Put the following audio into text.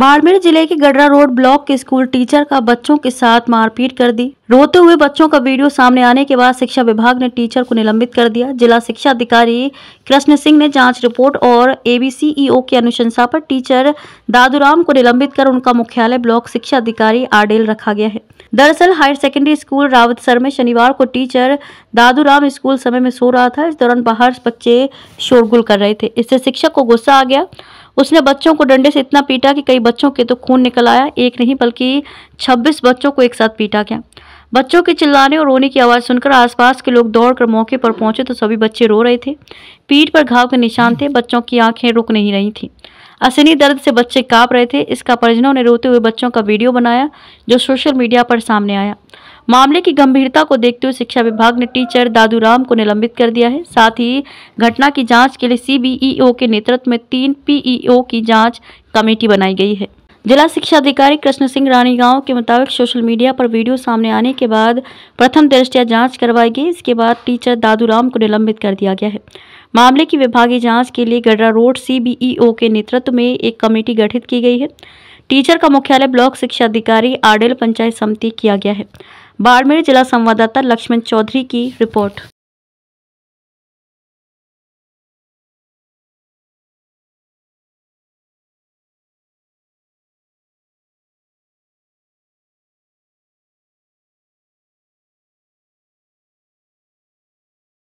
बाड़मेर जिले के Gadra road block के स्कूल टीचर का बच्चों के साथ मारपीट कर दी रोते हुए बच्चों का वीडियो सामने आने के बाद शिक्षा विभाग ने टीचर को निलंबित कर दिया जिला शिक्षा अधिकारी कृष्ण सिंह ने जांच रिपोर्ट और एबीसीईओ e की अनुशंसा पर टीचर दादूराम को निलंबित कर उनका मुख्यालय ब्लॉक शिक्षा अधिकारी आडेल रखा गया है दरअसल हायर सेकेंडरी स्कूल रावतसर में शनिवार को टीचर दादूराम स्कूल समय में सो रहा था इस दौरान बाहर बच्चे शोरगुल कर रहे थे इससे शिक्षक को गुस्सा आ गया उसने बच्चों को डंडे से इतना पीटा कि कई बच्चों के तो खून निकल आया एक नहीं बल्कि 26 बच्चों को एक साथ पीटा गया बच्चों के चिल्लाने और रोने की आवाज़ सुनकर आसपास के लोग दौड़कर मौके पर पहुंचे तो सभी बच्चे रो रहे थे पीठ पर घाव के निशान थे बच्चों की आंखें रुक नहीं रही थीं असनी दर्द से बच्चे काँप रहे थे इसका परिजनों ने रोते हुए बच्चों का वीडियो बनाया जो सोशल मीडिया पर सामने आया मामले की गंभीरता को देखते हुए शिक्षा विभाग ने टीचर दादूराम को निलंबित कर दिया है साथ ही घटना की जांच के लिए सीबीईओ के नेतृत्व में तीन पीईओ की जांच कमेटी बनाई गई है जिला शिक्षा अधिकारी कृष्ण सिंह रानी गांव के मुताबिक सोशल मीडिया पर वीडियो सामने आने के बाद प्रथम दृष्टिया जांच करवाई गई इसके बाद टीचर दादूराम को निलंबित कर दिया गया है मामले की विभागीय जांच के लिए गड्रा रोड सीबीईओ के नेतृत्व में एक कमेटी गठित की गई है टीचर का मुख्यालय ब्लॉक शिक्षा अधिकारी आडेल पंचायत समिति किया गया है बाड़मेर जिला संवाददाता लक्ष्मण चौधरी की रिपोर्ट